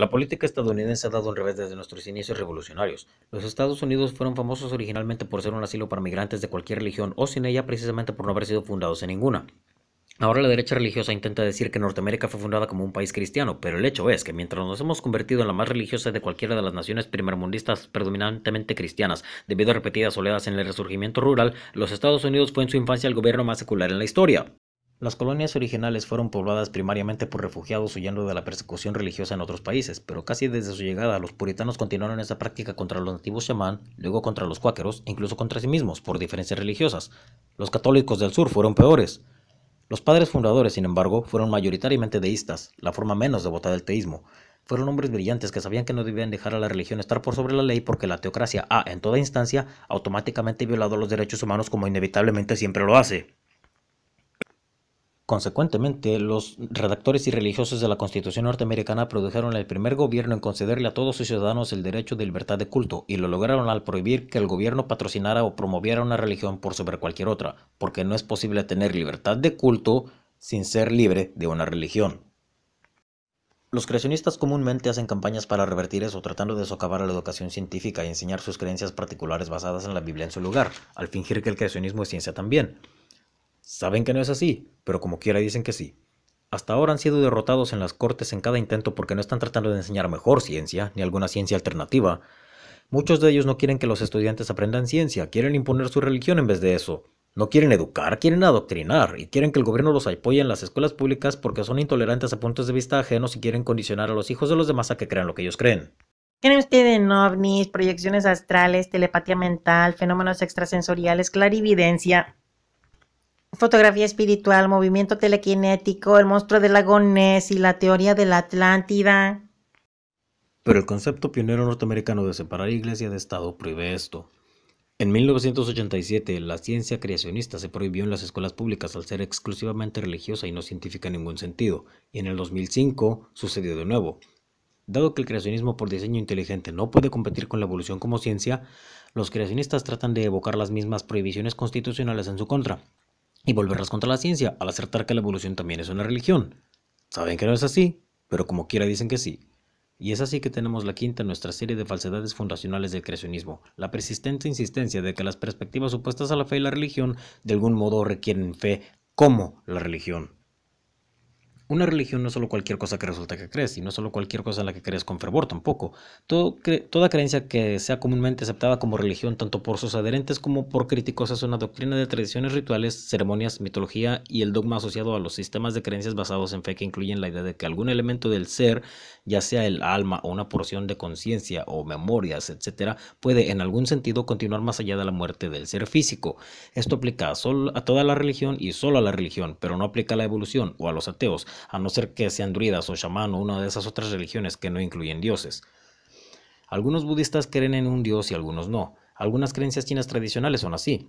La política estadounidense ha dado un revés desde nuestros inicios revolucionarios. Los Estados Unidos fueron famosos originalmente por ser un asilo para migrantes de cualquier religión o sin ella precisamente por no haber sido fundados en ninguna. Ahora la derecha religiosa intenta decir que Norteamérica fue fundada como un país cristiano, pero el hecho es que mientras nos hemos convertido en la más religiosa de cualquiera de las naciones primermundistas predominantemente cristianas, debido a repetidas oleadas en el resurgimiento rural, los Estados Unidos fue en su infancia el gobierno más secular en la historia. Las colonias originales fueron pobladas primariamente por refugiados huyendo de la persecución religiosa en otros países, pero casi desde su llegada los puritanos continuaron esa práctica contra los nativos chamán, luego contra los cuáqueros, incluso contra sí mismos, por diferencias religiosas. Los católicos del sur fueron peores. Los padres fundadores, sin embargo, fueron mayoritariamente deístas, la forma menos devota del teísmo. Fueron hombres brillantes que sabían que no debían dejar a la religión estar por sobre la ley porque la teocracia ha, en toda instancia, automáticamente violado los derechos humanos como inevitablemente siempre lo hace. Consecuentemente, los redactores y religiosos de la Constitución norteamericana produjeron el primer gobierno en concederle a todos sus ciudadanos el derecho de libertad de culto y lo lograron al prohibir que el gobierno patrocinara o promoviera una religión por sobre cualquier otra, porque no es posible tener libertad de culto sin ser libre de una religión. Los creacionistas comúnmente hacen campañas para revertir eso, tratando de socavar a la educación científica y enseñar sus creencias particulares basadas en la Biblia en su lugar, al fingir que el creacionismo es ciencia también. Saben que no es así, pero como quiera dicen que sí. Hasta ahora han sido derrotados en las cortes en cada intento porque no están tratando de enseñar mejor ciencia, ni alguna ciencia alternativa. Muchos de ellos no quieren que los estudiantes aprendan ciencia, quieren imponer su religión en vez de eso. No quieren educar, quieren adoctrinar y quieren que el gobierno los apoye en las escuelas públicas porque son intolerantes a puntos de vista ajenos y quieren condicionar a los hijos de los demás a que crean lo que ellos creen. Tienen ustedes ovnis, proyecciones astrales, telepatía mental, fenómenos extrasensoriales, clarividencia? fotografía espiritual, movimiento telequinético, el monstruo del lago y la teoría de la Atlántida. Pero el concepto pionero norteamericano de separar iglesia de Estado prohíbe esto. En 1987, la ciencia creacionista se prohibió en las escuelas públicas al ser exclusivamente religiosa y no científica en ningún sentido, y en el 2005 sucedió de nuevo. Dado que el creacionismo por diseño inteligente no puede competir con la evolución como ciencia, los creacionistas tratan de evocar las mismas prohibiciones constitucionales en su contra, y volverlas contra la ciencia al acertar que la evolución también es una religión. Saben que no es así, pero como quiera dicen que sí. Y es así que tenemos la quinta en nuestra serie de falsedades fundacionales del creacionismo, la persistente insistencia de que las perspectivas opuestas a la fe y la religión de algún modo requieren fe como la religión. Una religión no es solo cualquier cosa que resulta que crees, y no es solo cualquier cosa en la que crees con fervor tampoco. toda creencia que sea comúnmente aceptada como religión, tanto por sus adherentes como por críticos, es una doctrina de tradiciones rituales, ceremonias, mitología y el dogma asociado a los sistemas de creencias basados en fe que incluyen la idea de que algún elemento del ser, ya sea el alma o una porción de conciencia o memorias, etc., puede en algún sentido continuar más allá de la muerte del ser físico. Esto aplica solo a toda la religión y solo a la religión, pero no aplica a la evolución o a los ateos a no ser que sean druidas o chamán o una de esas otras religiones que no incluyen dioses. Algunos budistas creen en un dios y algunos no. Algunas creencias chinas tradicionales son así.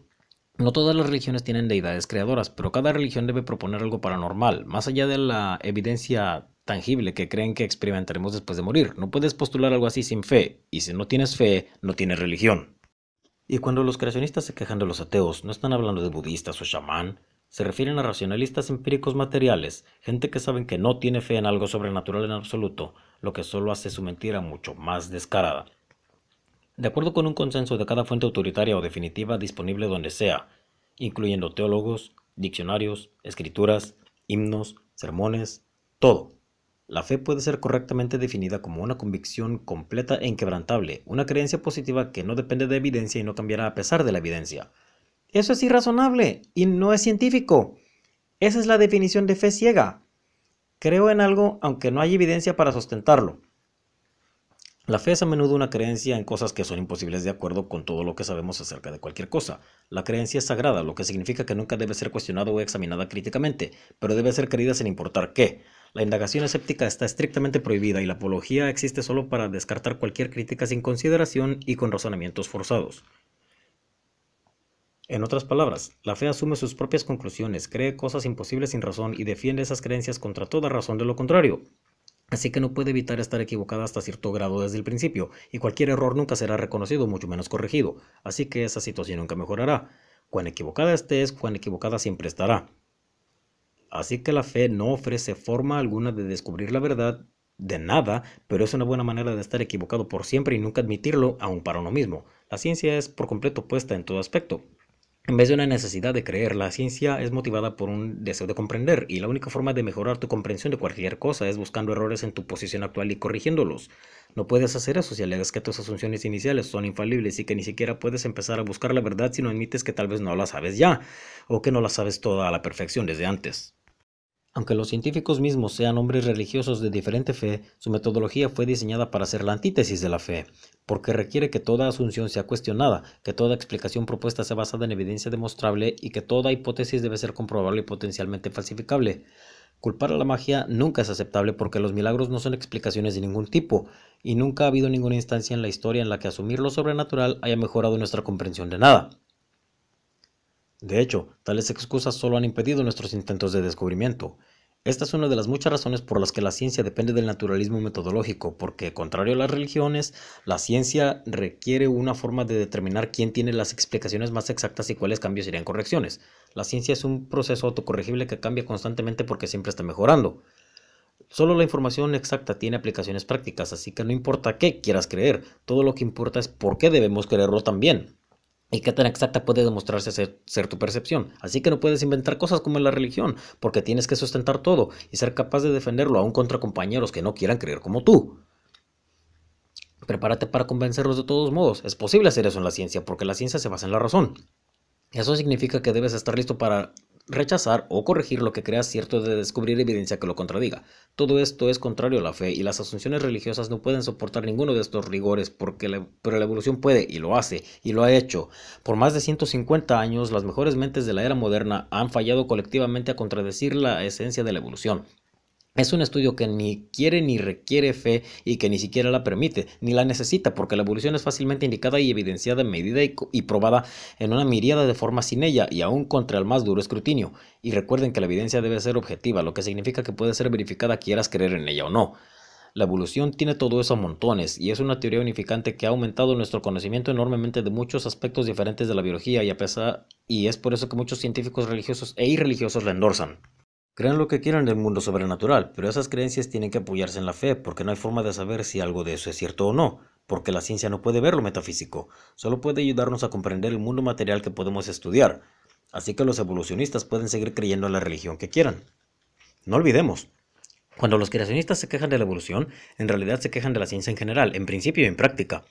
No todas las religiones tienen deidades creadoras, pero cada religión debe proponer algo paranormal, más allá de la evidencia tangible que creen que experimentaremos después de morir. No puedes postular algo así sin fe, y si no tienes fe, no tienes religión. Y cuando los creacionistas se quejan de los ateos, no están hablando de budistas o chamán, se refieren a racionalistas empíricos materiales, gente que saben que no tiene fe en algo sobrenatural en absoluto, lo que solo hace su mentira mucho más descarada. De acuerdo con un consenso de cada fuente autoritaria o definitiva disponible donde sea, incluyendo teólogos, diccionarios, escrituras, himnos, sermones, todo. La fe puede ser correctamente definida como una convicción completa e inquebrantable, una creencia positiva que no depende de evidencia y no cambiará a pesar de la evidencia. Eso es irrazonable y no es científico. Esa es la definición de fe ciega. Creo en algo aunque no hay evidencia para sustentarlo. La fe es a menudo una creencia en cosas que son imposibles de acuerdo con todo lo que sabemos acerca de cualquier cosa. La creencia es sagrada, lo que significa que nunca debe ser cuestionada o examinada críticamente, pero debe ser creída sin importar qué. La indagación escéptica está estrictamente prohibida y la apología existe solo para descartar cualquier crítica sin consideración y con razonamientos forzados. En otras palabras, la fe asume sus propias conclusiones, cree cosas imposibles sin razón y defiende esas creencias contra toda razón de lo contrario. Así que no puede evitar estar equivocada hasta cierto grado desde el principio, y cualquier error nunca será reconocido, mucho menos corregido, así que esa situación nunca mejorará. Cuán equivocada estés, cuán equivocada siempre estará. Así que la fe no ofrece forma alguna de descubrir la verdad de nada, pero es una buena manera de estar equivocado por siempre y nunca admitirlo, aun para uno mismo. La ciencia es por completo opuesta en todo aspecto. En vez de una necesidad de creer, la ciencia es motivada por un deseo de comprender y la única forma de mejorar tu comprensión de cualquier cosa es buscando errores en tu posición actual y corrigiéndolos. No puedes hacer eso si alegas que tus asunciones iniciales son infalibles y que ni siquiera puedes empezar a buscar la verdad si no admites que tal vez no la sabes ya o que no la sabes toda a la perfección desde antes. Aunque los científicos mismos sean hombres religiosos de diferente fe, su metodología fue diseñada para ser la antítesis de la fe, porque requiere que toda asunción sea cuestionada, que toda explicación propuesta sea basada en evidencia demostrable y que toda hipótesis debe ser comprobable y potencialmente falsificable. Culpar a la magia nunca es aceptable porque los milagros no son explicaciones de ningún tipo, y nunca ha habido ninguna instancia en la historia en la que asumir lo sobrenatural haya mejorado nuestra comprensión de nada. De hecho, tales excusas solo han impedido nuestros intentos de descubrimiento. Esta es una de las muchas razones por las que la ciencia depende del naturalismo metodológico, porque, contrario a las religiones, la ciencia requiere una forma de determinar quién tiene las explicaciones más exactas y cuáles cambios serían correcciones. La ciencia es un proceso autocorregible que cambia constantemente porque siempre está mejorando. Solo la información exacta tiene aplicaciones prácticas, así que no importa qué quieras creer, todo lo que importa es por qué debemos creerlo también. ¿Y qué tan exacta puede demostrarse ser, tu percepción? Así que no puedes inventar cosas como la religión, porque tienes que sustentar todo y ser capaz de defenderlo aún contra compañeros que no quieran creer como tú. Prepárate para convencerlos de todos modos. Es posible hacer eso en la ciencia, porque la ciencia se basa en la razón. Eso significa que debes estar listo para rechazar o corregir lo que creas cierto de descubrir evidencia que lo contradiga. Todo esto es contrario a la fe y las asunciones religiosas no pueden soportar ninguno de estos rigores, porque pero la evolución puede y lo hace y lo ha hecho. Por más de 150 años, las mejores mentes de la era moderna han fallado colectivamente a contradecir la esencia de la evolución. Es un estudio que ni quiere ni requiere fe y que ni siquiera la permite, ni la necesita, porque la evolución es fácilmente indicada y evidenciada, medida y, probada en una miríada de formas sin ella y aún contra el más duro escrutinio. Y recuerden que la evidencia debe ser objetiva, lo que significa que puede ser verificada quieras creer en ella o no. La evolución tiene todo eso a montones y es una teoría unificante que ha aumentado nuestro conocimiento enormemente de muchos aspectos diferentes de la biología y a pesar y es por eso que muchos científicos religiosos e irreligiosos la endorsan. Crean lo que quieran del mundo sobrenatural, pero esas creencias tienen que apoyarse en la fe, porque no hay forma de saber si algo de eso es cierto o no, porque la ciencia no puede ver lo metafísico, solo puede ayudarnos a comprender el mundo material que podemos estudiar. Así que los evolucionistas pueden seguir creyendo en la religión que quieran. No olvidemos, cuando los creacionistas se quejan de la evolución, en realidad se quejan de la ciencia en general, en principio y en práctica.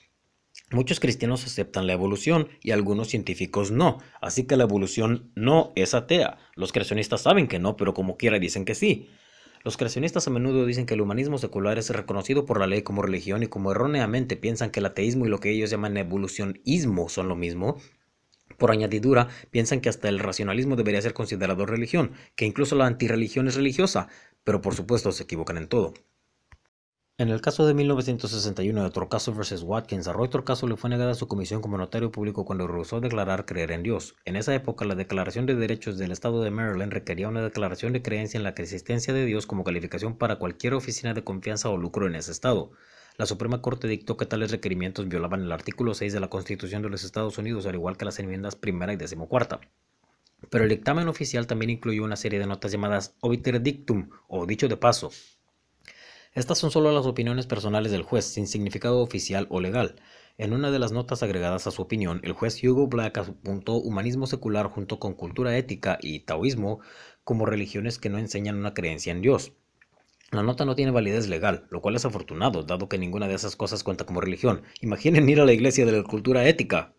Muchos cristianos aceptan la evolución y algunos científicos no, así que la evolución no es atea. Los creacionistas saben que no, pero como quiera dicen que sí. Los creacionistas a menudo dicen que el humanismo secular es reconocido por la ley como religión y como erróneamente piensan que el ateísmo y lo que ellos llaman evolucionismo son lo mismo, por añadidura, piensan que hasta el racionalismo debería ser considerado religión, que incluso la antirreligión es religiosa, pero por supuesto se equivocan en todo. En el caso de 1961 de Torcaso vs. Watkins, a Roy Torcaso le fue negada su comisión como notario público cuando rehusó declarar creer en Dios. En esa época, la Declaración de Derechos del Estado de Maryland requería una declaración de creencia en la existencia de Dios como calificación para cualquier oficina de confianza o lucro en ese estado. La Suprema Corte dictó que tales requerimientos violaban el artículo 6 de la Constitución de los Estados Unidos, al igual que las enmiendas primera y decimocuarta. Pero el dictamen oficial también incluyó una serie de notas llamadas obiter dictum o dicho de paso, estas son solo las opiniones personales del juez, sin significado oficial o legal. En una de las notas agregadas a su opinión, el juez Hugo Black apuntó humanismo secular junto con cultura ética y taoísmo como religiones que no enseñan una creencia en Dios. La nota no tiene validez legal, lo cual es afortunado, dado que ninguna de esas cosas cuenta como religión. Imaginen ir a la iglesia de la cultura ética.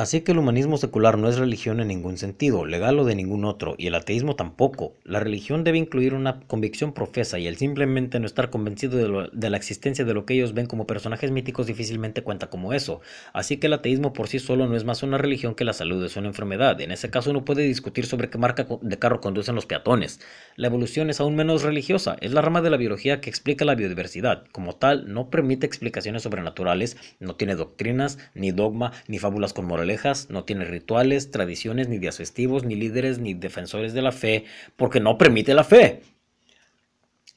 Así que el humanismo secular no es religión en ningún sentido, legal o de ningún otro, y el ateísmo tampoco. La religión debe incluir una convicción profesa y el simplemente no estar convencido de, la existencia de lo que ellos ven como personajes míticos difícilmente cuenta como eso. Así que el ateísmo por sí solo no es más una religión que la salud es una enfermedad. En ese caso uno puede discutir sobre qué marca de carro conducen los peatones. La evolución es aún menos religiosa, es la rama de la biología que explica la biodiversidad. Como tal, no permite explicaciones sobrenaturales, no tiene doctrinas, ni dogma, ni fábulas con moralidad no tiene rituales, tradiciones, ni días festivos, ni líderes, ni defensores de la fe, porque no permite la fe.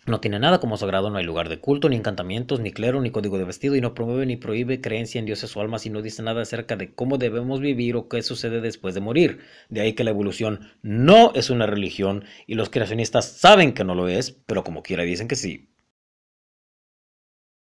No tiene nada como sagrado, no hay lugar de culto, ni encantamientos, ni clero, ni código de vestido, y no promueve ni prohíbe creencia en dioses o almas, y no dice nada acerca de cómo debemos vivir o qué sucede después de morir. De ahí que la evolución no es una religión, y los creacionistas saben que no lo es, pero como quiera dicen que sí.